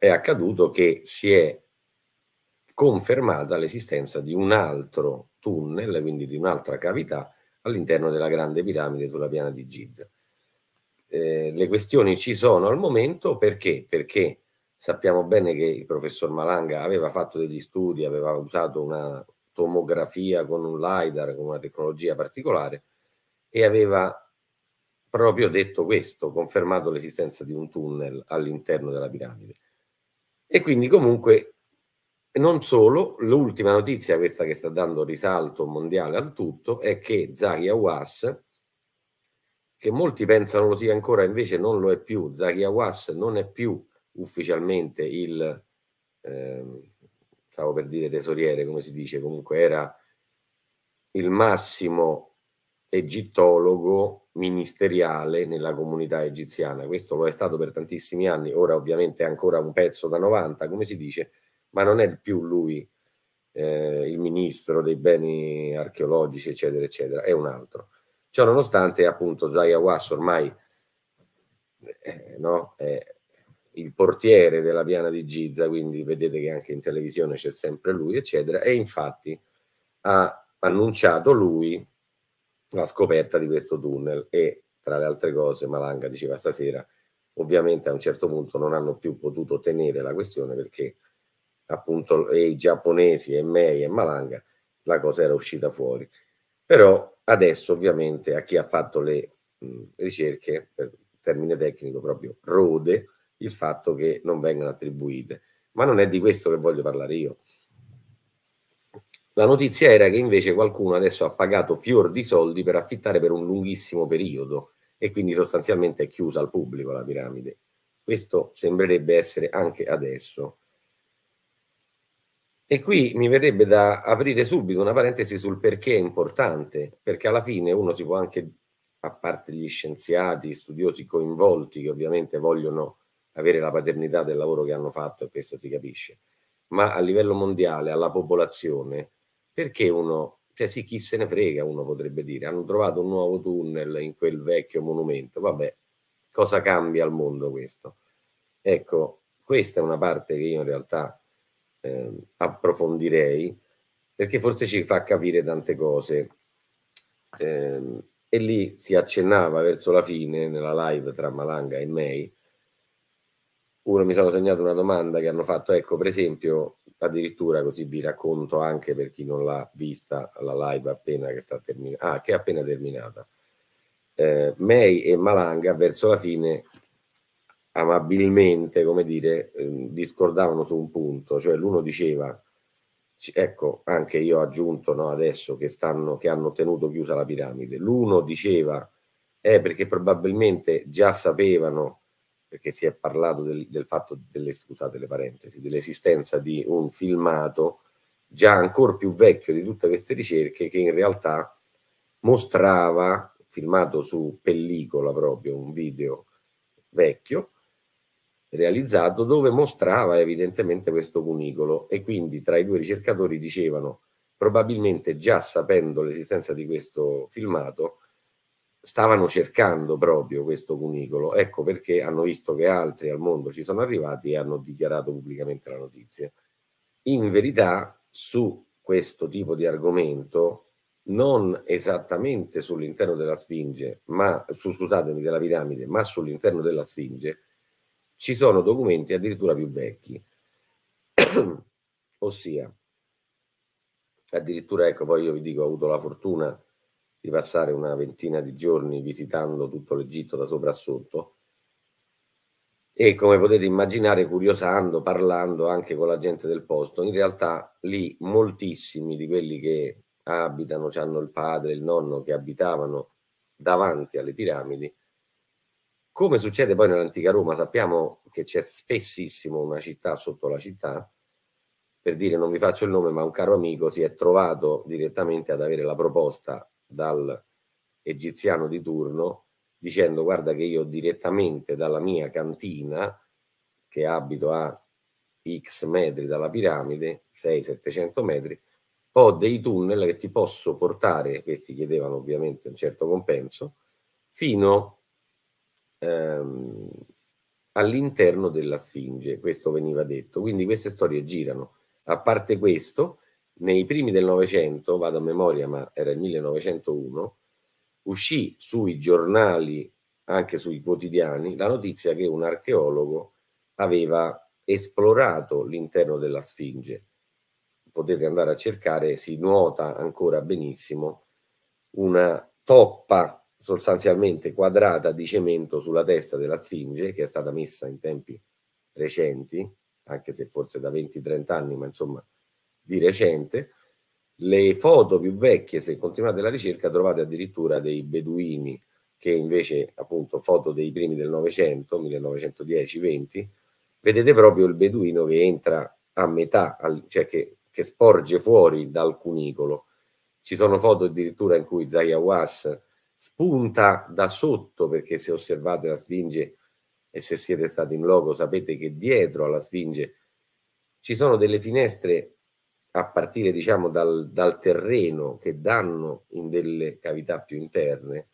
è accaduto che si è confermata l'esistenza di un altro tunnel, quindi di un'altra cavità all'interno della grande piramide sulla piana di Giza. Eh, le questioni ci sono al momento perché? Perché sappiamo bene che il professor Malanga aveva fatto degli studi, aveva usato una tomografia con un LIDAR, con una tecnologia particolare e aveva proprio detto questo, confermato l'esistenza di un tunnel all'interno della piramide. E quindi comunque, non solo, l'ultima notizia, questa che sta dando risalto mondiale al tutto, è che Zaki Awas, che molti pensano lo sia ancora, invece non lo è più, Zaki Awas non è più ufficialmente il, eh, stavo per dire tesoriere, come si dice, comunque era il massimo egittologo ministeriale nella comunità egiziana. Questo lo è stato per tantissimi anni, ora ovviamente è ancora un pezzo da 90, come si dice, ma non è più lui eh, il ministro dei beni archeologici, eccetera, eccetera, è un altro. Ciò nonostante, appunto, Zaya Was ormai eh, no, è il portiere della piana di Giza, quindi vedete che anche in televisione c'è sempre lui, eccetera, e infatti ha annunciato lui la scoperta di questo tunnel e tra le altre cose Malanga diceva stasera ovviamente a un certo punto non hanno più potuto tenere la questione perché appunto e i giapponesi e Mei e Malanga la cosa era uscita fuori però adesso ovviamente a chi ha fatto le mh, ricerche per termine tecnico proprio rode il fatto che non vengano attribuite ma non è di questo che voglio parlare io la notizia era che invece qualcuno adesso ha pagato fior di soldi per affittare per un lunghissimo periodo e quindi sostanzialmente è chiusa al pubblico la piramide. Questo sembrerebbe essere anche adesso. E qui mi verrebbe da aprire subito una parentesi sul perché è importante, perché alla fine uno si può anche, a parte gli scienziati, gli studiosi coinvolti che ovviamente vogliono avere la paternità del lavoro che hanno fatto, e questo si capisce, ma a livello mondiale, alla popolazione, perché uno, cioè sì, chi se ne frega, uno potrebbe dire, hanno trovato un nuovo tunnel in quel vecchio monumento, vabbè, cosa cambia al mondo questo? Ecco, questa è una parte che io in realtà eh, approfondirei, perché forse ci fa capire tante cose. Eh, e lì si accennava verso la fine, nella live tra Malanga e May, uno mi sono segnato una domanda che hanno fatto, ecco per esempio addirittura così vi racconto anche per chi non l'ha vista la live appena che, sta terminata ah, che è appena terminata. Eh, May e Malanga verso la fine amabilmente, come dire, eh, discordavano su un punto, cioè l'uno diceva, ecco, anche io ho aggiunto no, adesso che, stanno, che hanno tenuto chiusa la piramide, l'uno diceva, eh, perché probabilmente già sapevano perché si è parlato del, del fatto delle, scusate le parentesi, dell'esistenza di un filmato già ancora più vecchio di tutte queste ricerche che in realtà mostrava, filmato su pellicola proprio, un video vecchio, realizzato dove mostrava evidentemente questo cunicolo e quindi tra i due ricercatori dicevano probabilmente già sapendo l'esistenza di questo filmato stavano cercando proprio questo cunicolo, ecco perché hanno visto che altri al mondo ci sono arrivati e hanno dichiarato pubblicamente la notizia. In verità, su questo tipo di argomento, non esattamente sull'interno della Sfinge, ma su, scusatemi, della piramide, ma sull'interno della Sfinge, ci sono documenti addirittura più vecchi. Ossia, addirittura, ecco, poi io vi dico, ho avuto la fortuna di passare una ventina di giorni visitando tutto l'Egitto da sopra a sotto e come potete immaginare curiosando, parlando anche con la gente del posto, in realtà lì moltissimi di quelli che abitano, hanno il padre, il nonno che abitavano davanti alle piramidi, come succede poi nell'antica Roma, sappiamo che c'è spessissimo una città sotto la città, per dire non vi faccio il nome, ma un caro amico si è trovato direttamente ad avere la proposta dal egiziano di turno dicendo guarda che io direttamente dalla mia cantina, che abito a x metri dalla piramide, 6-700 metri, ho dei tunnel che ti posso portare, questi chiedevano ovviamente un certo compenso, fino ehm, all'interno della Sfinge, questo veniva detto. Quindi queste storie girano. A parte questo, nei primi del Novecento, vado a memoria ma era il 1901, uscì sui giornali, anche sui quotidiani, la notizia che un archeologo aveva esplorato l'interno della Sfinge. Potete andare a cercare, si nuota ancora benissimo, una toppa sostanzialmente quadrata di cemento sulla testa della Sfinge che è stata messa in tempi recenti, anche se forse da 20-30 anni, ma insomma di recente. Le foto più vecchie, se continuate la ricerca, trovate addirittura dei beduini, che invece appunto foto dei primi del Novecento, 1910-20, vedete proprio il beduino che entra a metà, cioè che, che sporge fuori dal cunicolo. Ci sono foto addirittura in cui Zayawas spunta da sotto, perché se osservate la Sfinge e se siete stati in loco sapete che dietro alla Sfinge ci sono delle finestre a partire diciamo dal, dal, terreno che danno in delle cavità più interne,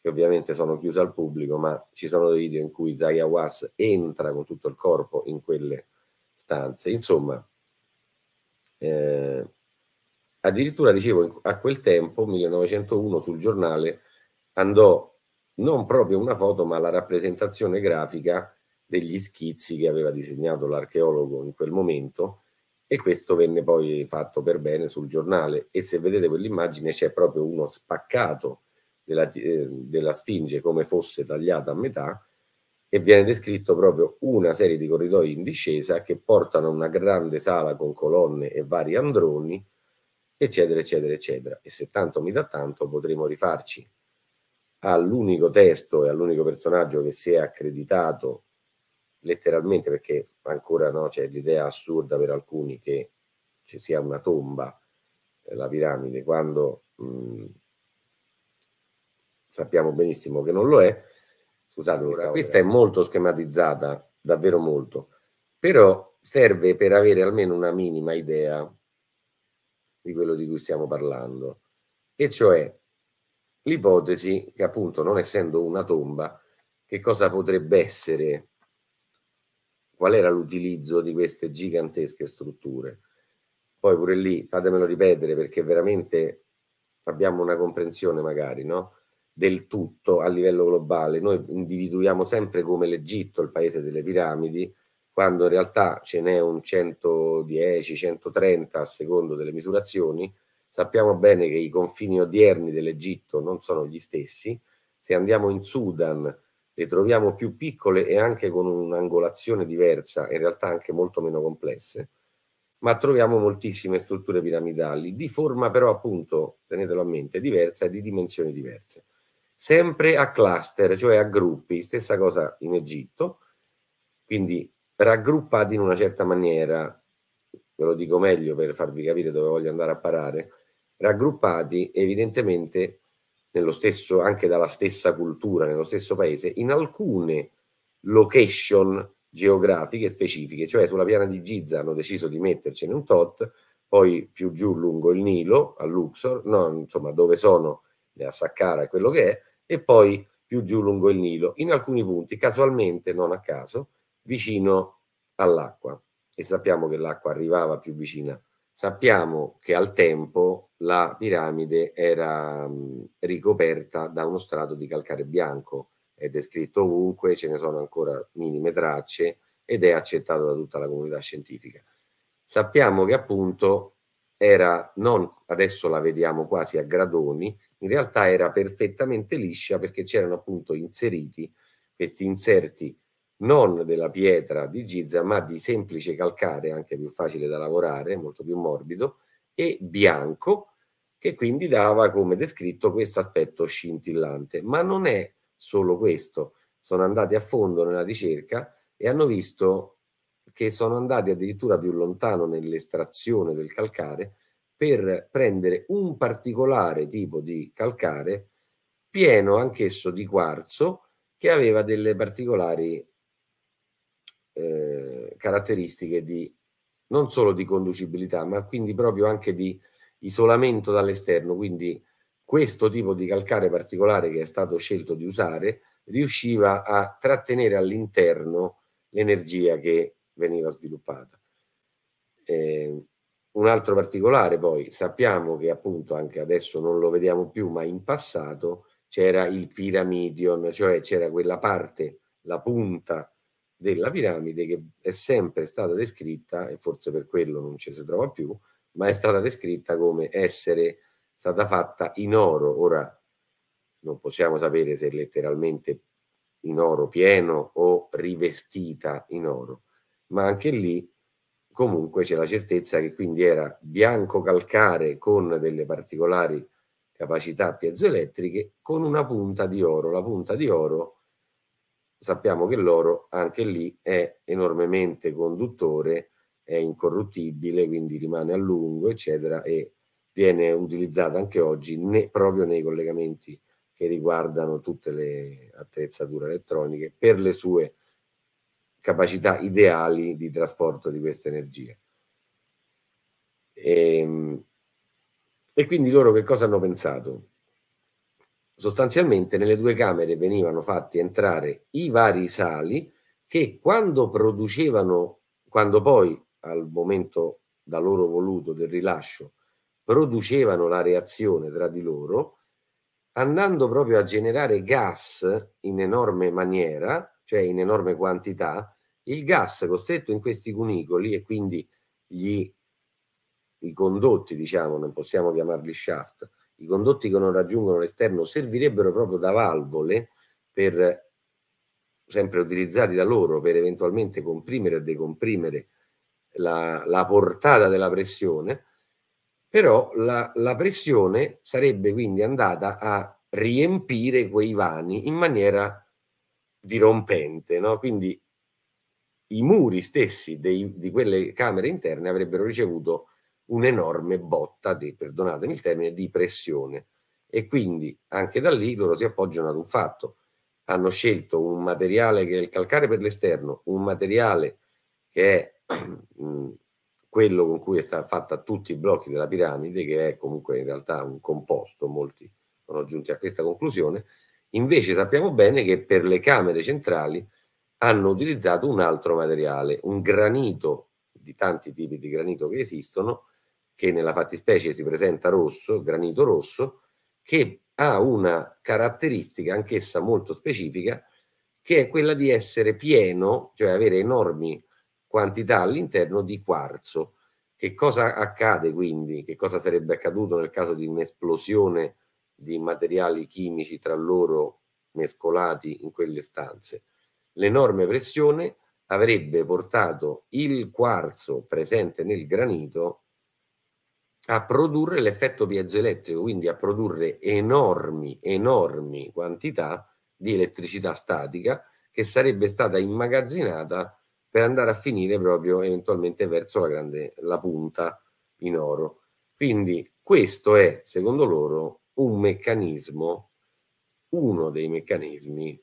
che ovviamente sono chiuse al pubblico, ma ci sono dei video in cui Zaya Was entra con tutto il corpo in quelle stanze. Insomma, eh, addirittura dicevo, a quel tempo, 1901, sul giornale andò non proprio una foto, ma la rappresentazione grafica degli schizzi che aveva disegnato l'archeologo in quel momento e questo venne poi fatto per bene sul giornale e se vedete quell'immagine c'è proprio uno spaccato della, eh, della, Sfinge come fosse tagliata a metà e viene descritto proprio una serie di corridoi in discesa che portano a una grande sala con colonne e vari androni eccetera eccetera eccetera e se tanto mi dà tanto potremo rifarci all'unico testo e all'unico personaggio che si è accreditato letteralmente perché ancora no, c'è l'idea assurda per alcuni che ci sia una tomba, eh, la piramide, quando mh, mm, sappiamo benissimo che non lo è. Scusate, ora, questa è molto schematizzata, davvero molto, però serve per avere almeno una minima idea di quello di cui stiamo parlando, e cioè l'ipotesi che appunto non essendo una tomba, che cosa potrebbe essere qual era l'utilizzo di queste gigantesche strutture. Poi pure lì fatemelo ripetere perché veramente abbiamo una comprensione magari no? del tutto a livello globale. Noi individuiamo sempre come l'Egitto il paese delle piramidi, quando in realtà ce n'è un 110-130 a secondo delle misurazioni. Sappiamo bene che i confini odierni dell'Egitto non sono gli stessi. Se andiamo in Sudan, le troviamo più piccole e anche con un'angolazione diversa, in realtà anche molto meno complesse, ma troviamo moltissime strutture piramidali di forma però appunto, tenetelo a mente, diversa e di dimensioni diverse. Sempre a cluster, cioè a gruppi, stessa cosa in Egitto, quindi raggruppati in una certa maniera, ve lo dico meglio per farvi capire dove voglio andare a parare, raggruppati evidentemente nello stesso, anche dalla stessa cultura, nello stesso paese, in alcune location geografiche specifiche, cioè sulla piana di Giza hanno deciso di mettercene un tot, poi più giù lungo il Nilo, a Luxor, no, insomma dove sono, a Saqqara e quello che è, e poi più giù lungo il Nilo, in alcuni punti, casualmente, non a caso, vicino all'acqua. E sappiamo che l'acqua arrivava più vicina Sappiamo che al tempo la piramide era mh, ricoperta da uno strato di calcare bianco, è descritto ovunque, ce ne sono ancora minime tracce ed è accettato da tutta la comunità scientifica. Sappiamo che appunto era non, adesso la vediamo quasi a gradoni, in realtà era perfettamente liscia perché c'erano appunto inseriti questi inserti non della pietra di Giza, ma di semplice calcare, anche più facile da lavorare, molto più morbido, e bianco, che quindi dava, come descritto, questo aspetto scintillante. Ma non è solo questo. Sono andati a fondo nella ricerca e hanno visto che sono andati addirittura più lontano nell'estrazione del calcare per prendere un particolare tipo di calcare pieno anch'esso di quarzo che aveva delle particolari eh, caratteristiche di non solo di conducibilità, ma quindi proprio anche di isolamento dall'esterno. Quindi questo tipo di calcare particolare che è stato scelto di usare riusciva a trattenere all'interno l'energia che veniva sviluppata. Eh, un altro particolare poi, sappiamo che appunto anche adesso non lo vediamo più, ma in passato c'era il piramidion, cioè c'era quella parte, la punta della piramide che è sempre stata descritta, e forse per quello non ci si trova più, ma è stata descritta come essere stata fatta in oro. Ora non possiamo sapere se letteralmente in oro pieno o rivestita in oro, ma anche lì comunque c'è la certezza che quindi era bianco calcare con delle particolari capacità piezoelettriche con una punta di oro. La punta di oro sappiamo che l'oro anche lì è enormemente conduttore, è incorruttibile, quindi rimane a lungo, eccetera, e viene utilizzato anche oggi ne, proprio nei collegamenti che riguardano tutte le attrezzature elettroniche per le sue capacità ideali di trasporto di questa energia. E, ehm, e quindi loro che cosa hanno pensato? sostanzialmente nelle due camere venivano fatti entrare i vari sali che quando producevano, quando poi al momento da loro voluto del rilascio, producevano la reazione tra di loro, andando proprio a generare gas in enorme maniera, cioè in enorme quantità, il gas costretto in questi cunicoli e quindi gli, i condotti, diciamo, non possiamo chiamarli shaft, i condotti che non raggiungono l'esterno servirebbero proprio da valvole per sempre utilizzati da loro per eventualmente comprimere o decomprimere la, la portata della pressione, però la, la, pressione sarebbe quindi andata a riempire quei vani in maniera dirompente, no? quindi i muri stessi dei, di quelle camere interne avrebbero ricevuto un'enorme botta di, perdonatemi il termine, di pressione. E quindi anche da lì loro si appoggiano ad un fatto. Hanno scelto un materiale che è il calcare per l'esterno, un materiale che è mm, quello con cui è stata fatta tutti i blocchi della piramide, che è comunque in realtà un composto, molti sono giunti a questa conclusione. Invece sappiamo bene che per le camere centrali hanno utilizzato un altro materiale, un granito di tanti tipi di granito che esistono, che nella fattispecie si presenta rosso, granito rosso, che ha una caratteristica anch'essa molto specifica, che è quella di essere pieno, cioè avere enormi quantità all'interno di quarzo. Che cosa accade quindi? Che cosa sarebbe accaduto nel caso di un'esplosione di materiali chimici tra loro mescolati in quelle stanze? L'enorme pressione avrebbe portato il quarzo presente nel granito a produrre l'effetto piezoelettrico, quindi a produrre enormi, enormi quantità di elettricità statica che sarebbe stata immagazzinata per andare a finire proprio eventualmente verso la, grande, la punta in oro. Quindi questo è, secondo loro, un meccanismo, uno dei meccanismi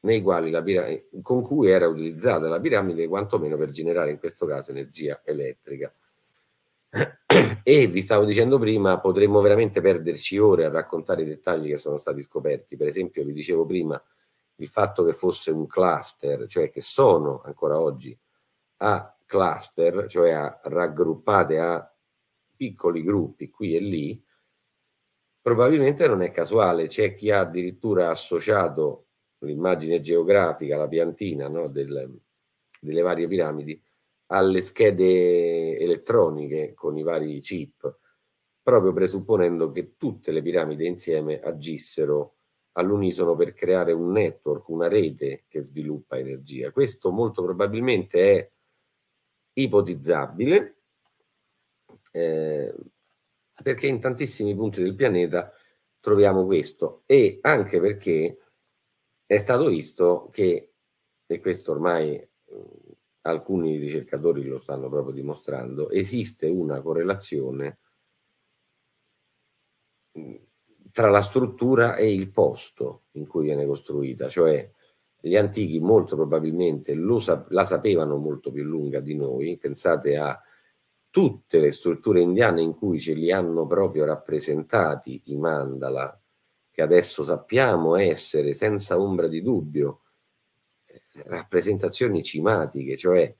nei quali la piramide, con cui era utilizzata la piramide, quantomeno per generare in questo caso energia elettrica e vi stavo dicendo prima, potremmo veramente perderci ore a raccontare i dettagli che sono stati scoperti. Per esempio, vi dicevo prima il fatto che fosse un cluster, cioè che sono ancora oggi a cluster, cioè a raggruppate a piccoli gruppi qui e lì, probabilmente non è casuale. C'è chi ha addirittura associato l'immagine geografica, la piantina no, del, delle varie piramidi, alle schede elettroniche con i vari chip, proprio presupponendo che tutte le piramidi insieme agissero all'unisono per creare un network, una rete che sviluppa energia. Questo molto probabilmente è ipotizzabile eh, perché in tantissimi punti del pianeta troviamo questo e anche perché è stato visto che, e questo ormai mm, alcuni ricercatori lo stanno proprio dimostrando, esiste una correlazione tra la struttura e il posto in cui viene costruita, cioè gli antichi molto probabilmente sap la sapevano molto più lunga di noi, pensate a tutte le strutture indiane in cui ce li hanno proprio rappresentati i mandala, che adesso sappiamo essere senza ombra di dubbio rappresentazioni cimatiche, cioè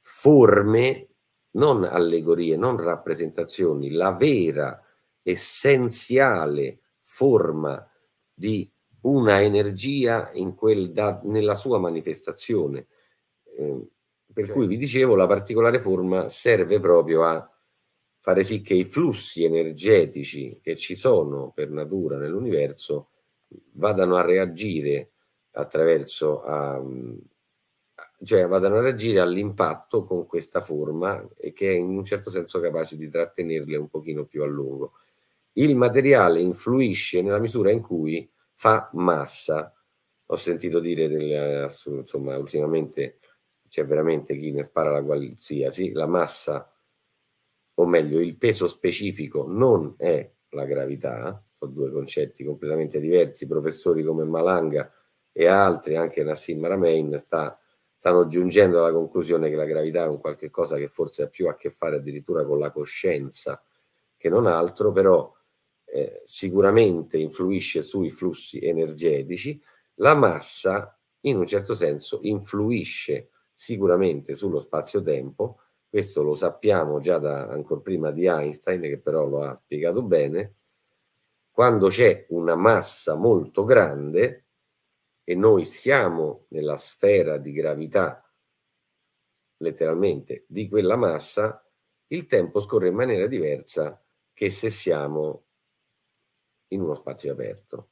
forme, non allegorie, non rappresentazioni, la vera, essenziale forma di una energia in quel da, nella sua manifestazione. Eh, per cioè. cui certo. vi dicevo, la particolare forma serve proprio a fare sì che i flussi energetici che ci sono per natura nell'universo vadano a reagire attraverso a, ehm, cioè vadano a reagire all'impatto con questa forma e che è in un certo senso capace di trattenerle un pochino più a lungo. Il materiale influisce nella misura in cui fa massa. Ho sentito dire del, insomma, ultimamente c'è veramente chi ne spara la qualsiasi, la massa, o meglio il peso specifico non è la gravità, sono due concetti completamente diversi, professori come Malanga e altri, anche Nassim Ramein, sta, stanno giungendo alla conclusione che la gravità è un qualche cosa che forse ha più a che fare addirittura con la coscienza che non altro, però eh, sicuramente influisce sui flussi energetici. La massa, in un certo senso, influisce sicuramente sullo spazio-tempo, questo lo sappiamo già da ancora prima di Einstein, che però lo ha spiegato bene, quando c'è una massa molto grande, e noi siamo nella sfera di gravità, letteralmente, di quella massa, il tempo scorre in maniera diversa che se siamo in uno spazio aperto.